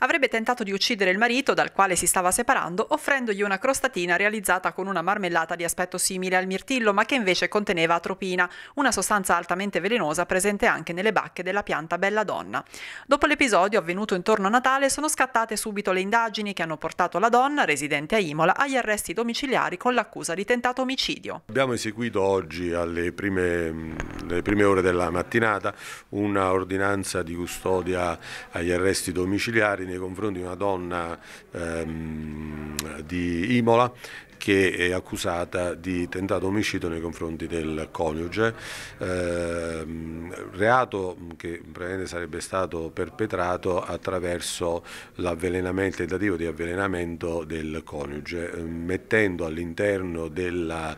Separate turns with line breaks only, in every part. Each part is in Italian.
Avrebbe tentato di uccidere il marito dal quale si stava separando offrendogli una crostatina realizzata con una marmellata di aspetto simile al mirtillo ma che invece conteneva atropina, una sostanza altamente velenosa presente anche nelle bacche della pianta bella donna. Dopo l'episodio avvenuto intorno a Natale sono scattate subito le indagini che hanno portato la donna, residente a Imola, agli arresti domiciliari con l'accusa di tentato omicidio.
Abbiamo eseguito oggi alle prime, alle prime ore della mattinata una ordinanza di custodia agli arresti domiciliari nei confronti di una donna ehm, di Imola che è accusata di tentato omicidio nei confronti del coniuge. Ehm, reato mm, che sarebbe stato perpetrato attraverso l'avvelenamento, tentativo di avvelenamento del coniuge, eh, mettendo all'interno eh,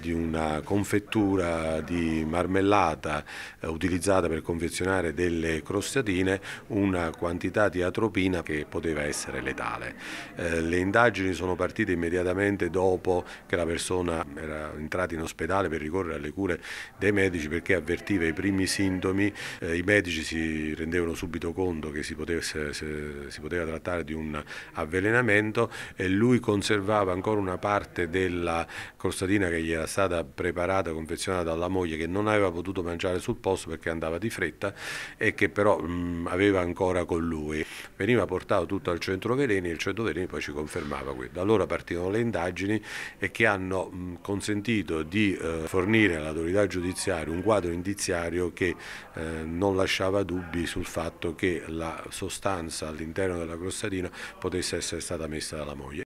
di una confettura di marmellata eh, utilizzata per confezionare delle crostatine una quantità di atropina che poteva essere letale. le indagini sono partite immediatamente dopo che la persona era entrata in ospedale per ricorrere alle cure dei medici perché avvertiva i primi sintomi sintomi, eh, i medici si rendevano subito conto che si, potesse, se, si poteva trattare di un avvelenamento e lui conservava ancora una parte della crostatina che gli era stata preparata, confezionata dalla moglie che non aveva potuto mangiare sul posto perché andava di fretta e che però mh, mm, aveva ancora con lui. Veniva portato tutto al centro veleni e il centro veleni poi ci confermava questo. Da allora partirono le indagini e che hanno mh, mm, consentito di eh, fornire all'autorità giudiziaria un quadro indiziario che eh, non lasciava dubbi sul fatto che la sostanza all'interno della grossadina potesse essere stata messa dalla moglie.